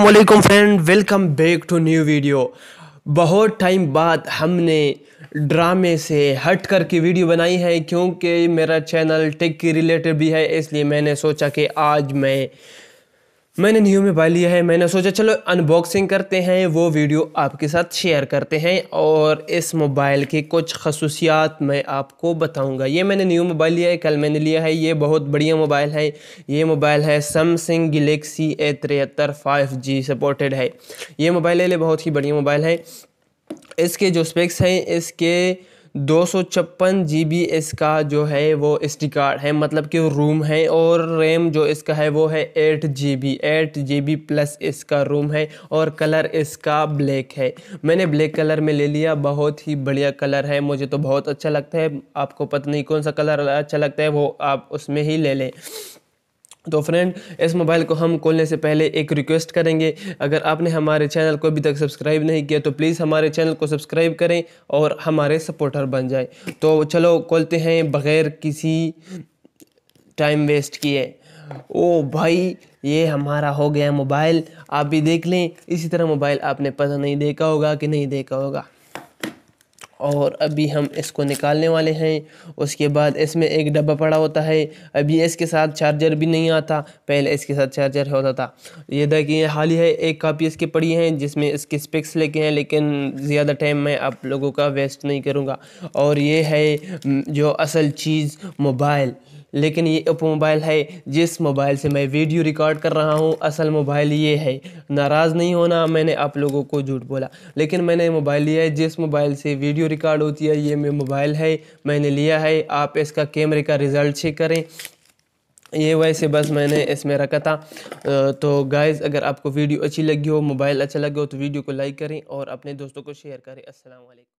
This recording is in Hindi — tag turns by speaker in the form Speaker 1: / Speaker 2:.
Speaker 1: अल्लाम friend welcome back to new video बहुत टाइम बाद हमने ड्रामे से हट कर के वीडियो बनाई है क्योंकि मेरा चैनल टेक के रिलेटेड भी है इसलिए मैंने सोचा कि आज मैं मैंने न्यू मोबाइल लिया है मैंने सोचा चलो अनबॉक्सिंग करते हैं वो वीडियो आपके साथ शेयर करते हैं और इस मोबाइल की कुछ खसूसियात मैं आपको बताऊंगा ये मैंने न्यू मोबाइल लिया है कल मैंने लिया है ये बहुत बढ़िया मोबाइल है ये मोबाइल है सैमसंग गलेक्सी ए तिहत्तर फाइव जी सपोर्टेड है ये मोबाइल ले बहुत ही बढ़िया मोबाइल है इसके जो स्पेक्स हैं इसके दो सौ छप्पन जी बी इसका जो है वो एस कार्ड है मतलब कि रूम है और रैम जो इसका है वो है eight G B eight G B plus इसका रूम है और कलर इसका ब्लैक है मैंने ब्लैक कलर में ले लिया बहुत ही बढ़िया कलर है मुझे तो बहुत अच्छा लगता है आपको पता नहीं कौन सा कलर अच्छा लगता है वो आप उसमें ही ले लें तो फ्रेंड इस मोबाइल को हम खोलने से पहले एक रिक्वेस्ट करेंगे अगर आपने हमारे चैनल को अभी तक सब्सक्राइब नहीं किया तो प्लीज़ हमारे चैनल को सब्सक्राइब करें और हमारे सपोर्टर बन जाए तो चलो खोलते हैं बग़ैर किसी टाइम वेस्ट किए ओ भाई ये हमारा हो गया मोबाइल आप भी देख लें इसी तरह मोबाइल आपने पता नहीं देखा होगा कि नहीं देखा होगा और अभी हम इसको निकालने वाले हैं उसके बाद इसमें एक डब्बा पड़ा होता है अभी इसके साथ चार्जर भी नहीं आता पहले इसके साथ चार्जर होता था ये देखिए हाल ही है एक कापी इसकी पड़ी है जिसमें इसके स्पेक्स लेके हैं लेकिन ज़्यादा टाइम मैं आप लोगों का वेस्ट नहीं करूँगा और ये है जो असल चीज़ मोबाइल लेकिन ये अप मोबाइल है जिस मोबाइल से मैं वीडियो रिकॉर्ड कर रहा हूँ असल मोबाइल ये है नाराज़ नहीं होना मैंने आप लोगों को झूठ बोला लेकिन मैंने मोबाइल लिया है जिस मोबाइल से वीडियो रिकॉर्ड होती है ये मेरा मोबाइल है मैंने लिया है आप इसका कैमरे का रिज़ल्ट चेक करें ये वैसे बस मैंने इसमें रखा था तो गाइज़ अगर आपको वीडियो अच्छी लगी हो मोबाइल अच्छा लगे हो तो वीडियो को लाइक करें और अपने दोस्तों को शेयर करें असल